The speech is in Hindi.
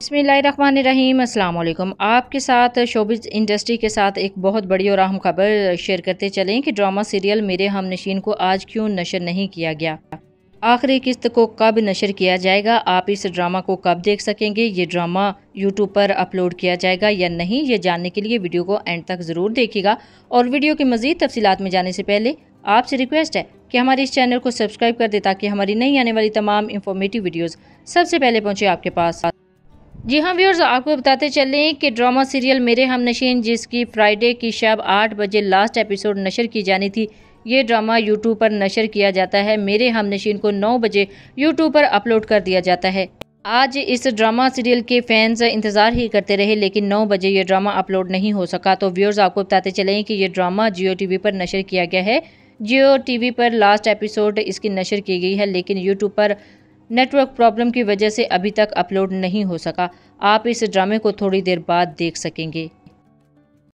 अस्सलाम वालेकुम आपके साथ शोबिज इंडस्ट्री के साथ एक बहुत बड़ी और अहम खबर शेयर करते चलें कि ड्रामा सीरियल मेरे हम नशीन को आज क्यों नशर नहीं किया गया आखिरी किस्त को कब नशर किया जाएगा आप इस ड्रामा को कब देख सकेंगे ये ड्रामा यूट्यूब पर अपलोड किया जाएगा या नहीं ये जानने के लिए वीडियो को एंड तक ज़रूर देखिएगा और वीडियो की मज़ीद तफसीत में जाने से पहले आपसे रिक्वेस्ट है कि हमारे इस चैनल को सब्सक्राइब कर दे ताकि हमारी नई आने वाली तमाम इन्फॉर्मेटिव वीडियोज़ सबसे पहले पहुँचे आपके पास जी हाँ व्यवर्स आपको बताते चलें कि ड्रामा सीरियल मेरे हम नशीन जिसकी फ्राइडे की शब आठ बजे लास्ट एपिसोड नशर की जानी थी ये ड्रामा यूट्यूब पर नशर किया जाता है मेरे हम नशीन को नौ बजे यूट्यूब पर अपलोड कर दिया जाता है आज इस ड्रामा सीरियल के फैंस इंतज़ार ही करते रहे लेकिन नौ बजे ये ड्रामा अपलोड नहीं हो सका तो व्यूअर्स आपको बताते चलें कि ये ड्रामा जियो टीवी पर नशर किया गया है जियो टीवी पर लास्ट एपिसोड इसकी नशर की गई है लेकिन यूट्यूब पर नेटवर्क प्रॉब्लम की वजह से अभी तक अपलोड नहीं हो सका आप इस ड्रामे को थोड़ी देर बाद देख सकेंगे